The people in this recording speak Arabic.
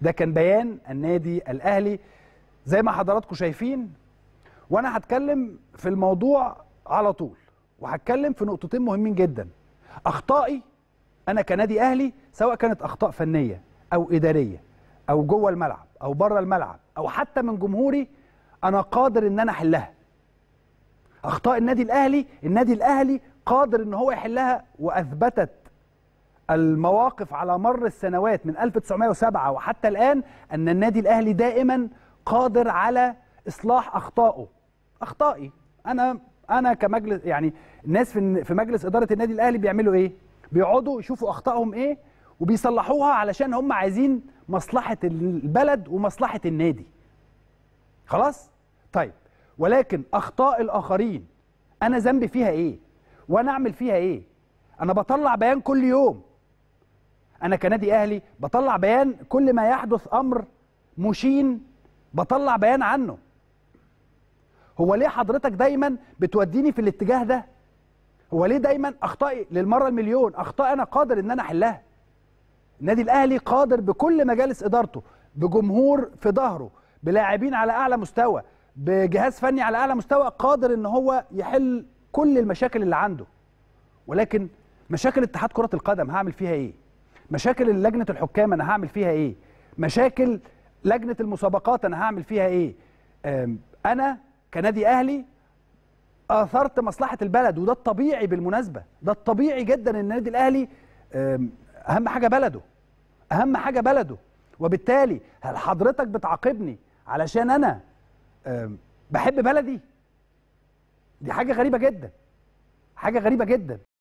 ده كان بيان النادي الاهلي زي ما حضراتكم شايفين وانا هتكلم في الموضوع على طول وهتكلم في نقطتين مهمين جدا اخطائي انا كنادي اهلي سواء كانت اخطاء فنيه او اداريه او جوه الملعب او بره الملعب او حتى من جمهوري انا قادر ان انا احلها اخطاء النادي الاهلي النادي الاهلي قادر ان هو يحلها واثبتت المواقف على مر السنوات من 1907 وحتى الآن أن النادي الأهلي دائما قادر على إصلاح أخطائه أخطائي أنا أنا كمجلس يعني الناس في في مجلس إدارة النادي الأهلي بيعملوا إيه؟ بيقعدوا يشوفوا أخطائهم إيه وبيصلحوها علشان هم عايزين مصلحة البلد ومصلحة النادي خلاص؟ طيب ولكن أخطاء الآخرين أنا ذنبي فيها إيه؟ وأنا أعمل فيها إيه؟ أنا بطلع بيان كل يوم انا كنادي اهلي بطلع بيان كل ما يحدث امر مشين بطلع بيان عنه هو ليه حضرتك دايما بتوديني في الاتجاه ده هو ليه دايما اخطائي للمره المليون اخطاء انا قادر ان انا احلها النادي الاهلي قادر بكل مجالس ادارته بجمهور في ظهره بلاعبين على اعلى مستوى بجهاز فني على اعلى مستوى قادر ان هو يحل كل المشاكل اللي عنده ولكن مشاكل اتحاد كره القدم هعمل فيها ايه مشاكل لجنه الحكام انا هعمل فيها ايه مشاكل لجنه المسابقات انا هعمل فيها ايه انا كنادي اهلي اثرت مصلحه البلد وده الطبيعي بالمناسبه ده الطبيعي جدا ان النادي الاهلي اهم حاجه بلده اهم حاجه بلده وبالتالي هل حضرتك بتعاقبني علشان انا بحب بلدي دي حاجه غريبه جدا حاجه غريبه جدا